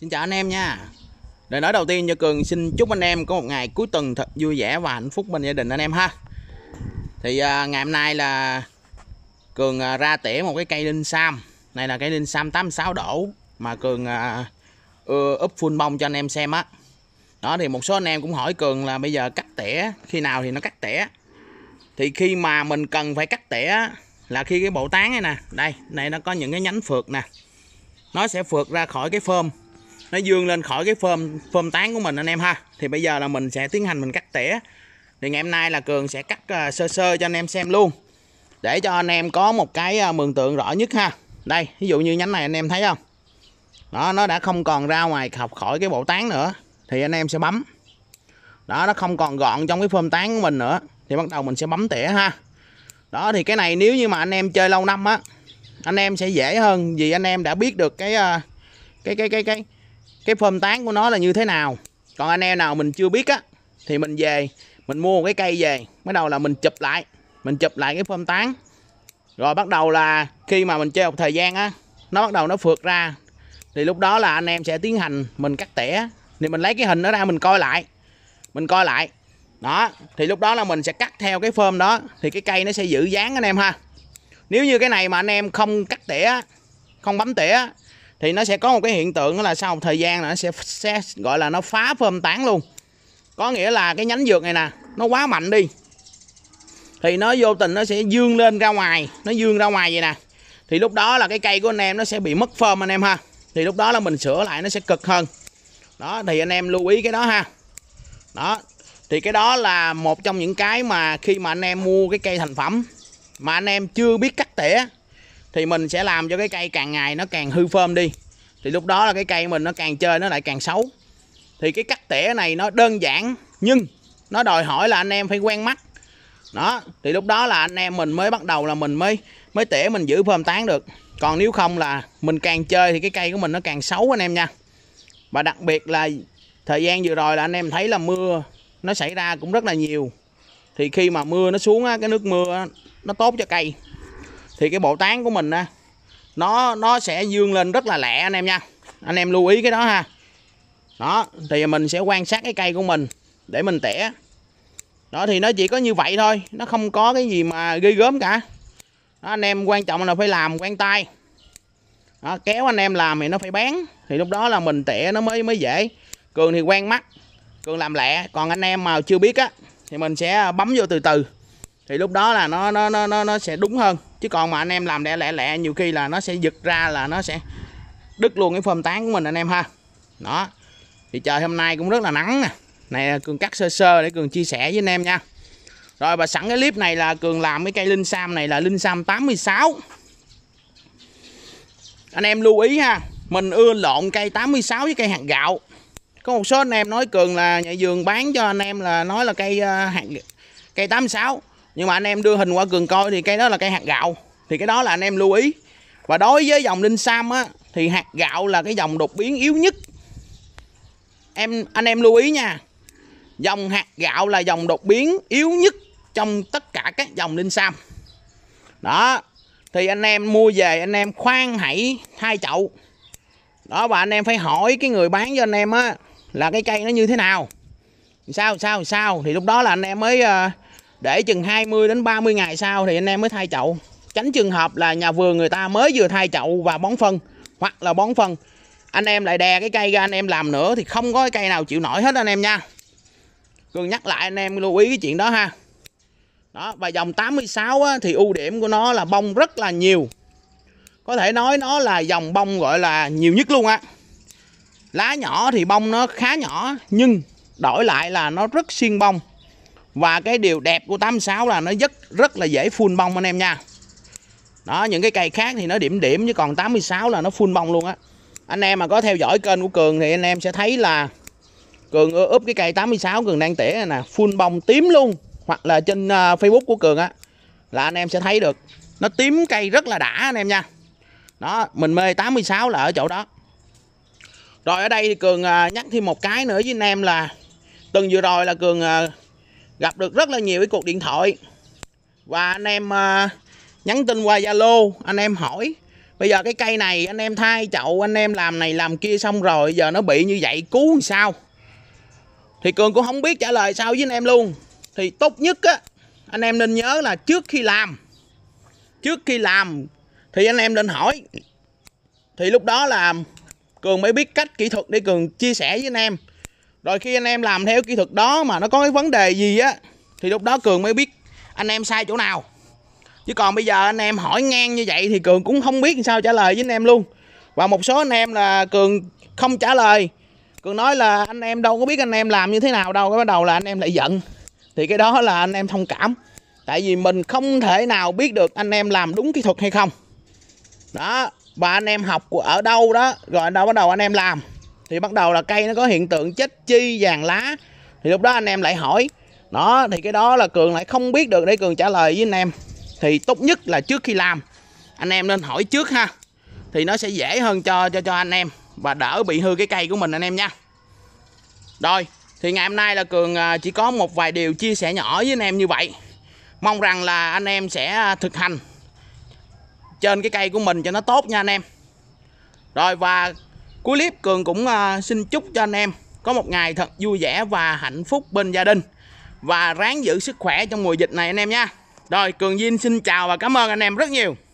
Xin chào anh em nha để nói đầu tiên cho Cường xin chúc anh em có một ngày cuối tuần thật vui vẻ và hạnh phúc bên gia đình anh em ha Thì à, ngày hôm nay là Cường à, ra tỉa một cái cây linh sam Này là cây linh sam 86 đổ mà Cường à, ướp full bông cho anh em xem á Đó thì một số anh em cũng hỏi Cường là bây giờ cắt tỉa khi nào thì nó cắt tỉa Thì khi mà mình cần phải cắt tỉa là khi cái bộ tán này nè Đây, này nó có những cái nhánh phượt nè Nó sẽ phượt ra khỏi cái phơm nó dương lên khỏi cái phơm phơm tán của mình anh em ha thì bây giờ là mình sẽ tiến hành mình cắt tỉa thì ngày hôm nay là cường sẽ cắt à, sơ sơ cho anh em xem luôn để cho anh em có một cái à, mường tượng rõ nhất ha đây ví dụ như nhánh này anh em thấy không đó nó đã không còn ra ngoài học khỏi cái bộ tán nữa thì anh em sẽ bấm đó nó không còn gọn trong cái phơm tán của mình nữa thì bắt đầu mình sẽ bấm tỉa ha đó thì cái này nếu như mà anh em chơi lâu năm á anh em sẽ dễ hơn vì anh em đã biết được cái à, cái cái cái cái cái phơm tán của nó là như thế nào còn anh em nào mình chưa biết á thì mình về mình mua một cái cây về bắt đầu là mình chụp lại mình chụp lại cái phơm tán rồi bắt đầu là khi mà mình chơi một thời gian á nó bắt đầu nó phượt ra thì lúc đó là anh em sẽ tiến hành mình cắt tỉa thì mình lấy cái hình nó ra mình coi lại mình coi lại đó thì lúc đó là mình sẽ cắt theo cái phơm đó thì cái cây nó sẽ giữ dáng anh em ha nếu như cái này mà anh em không cắt tỉa không bấm tỉa thì nó sẽ có một cái hiện tượng đó là sau một thời gian là nó sẽ, sẽ gọi là nó phá phơm tán luôn có nghĩa là cái nhánh dược này nè nó quá mạnh đi thì nó vô tình nó sẽ dương lên ra ngoài nó dương ra ngoài vậy nè thì lúc đó là cái cây của anh em nó sẽ bị mất phơm anh em ha thì lúc đó là mình sửa lại nó sẽ cực hơn đó thì anh em lưu ý cái đó ha đó thì cái đó là một trong những cái mà khi mà anh em mua cái cây thành phẩm mà anh em chưa biết cắt tỉa thì mình sẽ làm cho cái cây càng ngày nó càng hư phơm đi thì lúc đó là cái cây mình nó càng chơi nó lại càng xấu thì cái cắt tỉa này nó đơn giản nhưng nó đòi hỏi là anh em phải quen mắt đó thì lúc đó là anh em mình mới bắt đầu là mình mới mới tỉa mình giữ phơm tán được còn nếu không là mình càng chơi thì cái cây của mình nó càng xấu anh em nha và đặc biệt là thời gian vừa rồi là anh em thấy là mưa nó xảy ra cũng rất là nhiều thì khi mà mưa nó xuống á, cái nước mưa nó tốt cho cây thì cái bộ tán của mình á nó nó sẽ dương lên rất là lẹ anh em nha anh em lưu ý cái đó ha đó thì mình sẽ quan sát cái cây của mình để mình tẻ đó thì nó chỉ có như vậy thôi nó không có cái gì mà ghi gớm cả đó, anh em quan trọng là phải làm quen tay đó, kéo anh em làm thì nó phải bán thì lúc đó là mình tẻ nó mới mới dễ cường thì quen mắt cường làm lẹ còn anh em mà chưa biết á thì mình sẽ bấm vô từ từ thì lúc đó là nó nó nó nó, nó sẽ đúng hơn chứ còn mà anh em làm lẹ lẹ lẹ nhiều khi là nó sẽ giật ra là nó sẽ đứt luôn cái phơm tán của mình anh em ha đó thì trời hôm nay cũng rất là nắng nè này à, cường cắt sơ sơ để cường chia sẻ với anh em nha rồi và sẵn cái clip này là cường làm cái cây linh sam này là linh sam 86 anh em lưu ý ha mình ưa lộn cây 86 với cây hạt gạo có một số anh em nói cường là nhà vườn bán cho anh em là nói là cây à, hạt cây 86 nhưng mà anh em đưa hình qua cường coi thì cái đó là cây hạt gạo thì cái đó là anh em lưu ý và đối với dòng linh sam á thì hạt gạo là cái dòng đột biến yếu nhất em anh em lưu ý nha dòng hạt gạo là dòng đột biến yếu nhất trong tất cả các dòng linh sam đó thì anh em mua về anh em khoan hãy thay chậu đó và anh em phải hỏi cái người bán cho anh em á là cái cây nó như thế nào sao sao sao thì lúc đó là anh em mới uh, để chừng 20 đến 30 ngày sau thì anh em mới thay chậu tránh trường hợp là nhà vườn người ta mới vừa thay chậu và bón phân hoặc là bón phân anh em lại đè cái cây ra anh em làm nữa thì không có cái cây nào chịu nổi hết anh em nha cường nhắc lại anh em lưu ý cái chuyện đó ha đó và dòng 86 á, thì ưu điểm của nó là bông rất là nhiều có thể nói nó là dòng bông gọi là nhiều nhất luôn á lá nhỏ thì bông nó khá nhỏ nhưng đổi lại là nó rất xiên bông và cái điều đẹp của 86 là nó rất rất là dễ phun bông anh em nha đó những cái cây khác thì nó điểm điểm chứ còn 86 là nó phun bông luôn á anh em mà có theo dõi kênh của Cường thì anh em sẽ thấy là Cường úp cái cây 86 Cường đang tỉa này nè phun bông tím luôn Hoặc là trên ờ, Facebook của Cường á Là anh em sẽ thấy được Nó tím cây rất là đã anh em nha Đó mình mê 86 là ở chỗ đó Rồi ở đây thì Cường ờ, nhắc thêm một cái nữa với anh em là tuần vừa rồi là Cường ờ, gặp được rất là nhiều cái cuộc điện thoại và anh em à, nhắn tin qua Zalo anh em hỏi bây giờ cái cây này anh em thay chậu anh em làm này làm kia xong rồi giờ nó bị như vậy cứu làm sao thì cường cũng không biết trả lời sao với anh em luôn thì tốt nhất á anh em nên nhớ là trước khi làm trước khi làm thì anh em nên hỏi thì lúc đó là cường mới biết cách kỹ thuật để cường chia sẻ với anh em rồi khi anh em làm theo kỹ thuật đó mà nó có cái vấn đề gì á thì lúc đó cường mới biết anh em sai chỗ nào chứ còn bây giờ anh em hỏi ngang như vậy thì cường cũng không biết sao trả lời với anh em luôn và một số anh em là cường không trả lời cường nói là anh em đâu có biết anh em làm như thế nào đâu cái bắt đầu là anh em lại giận thì cái đó là anh em thông cảm tại vì mình không thể nào biết được anh em làm đúng kỹ thuật hay không đó và anh em học ở đâu đó rồi đâu bắt đầu anh em làm thì bắt đầu là cây nó có hiện tượng chết chi vàng lá thì lúc đó anh em lại hỏi đó thì cái đó là cường lại không biết được để cường trả lời với anh em thì tốt nhất là trước khi làm anh em nên hỏi trước ha thì nó sẽ dễ hơn cho cho cho anh em và đỡ bị hư cái cây của mình anh em nha rồi thì ngày hôm nay là cường à, chỉ có một vài điều chia sẻ nhỏ với anh em như vậy mong rằng là anh em sẽ à, thực hành trên cái cây của mình cho nó tốt nha anh em rồi và Cuối clip Cường cũng à, xin chúc cho anh em có một ngày thật vui vẻ và hạnh phúc bên gia đình và ráng giữ sức khỏe trong mùa dịch này anh em nha. Rồi Cường Vin xin chào và cảm ơn anh em rất nhiều.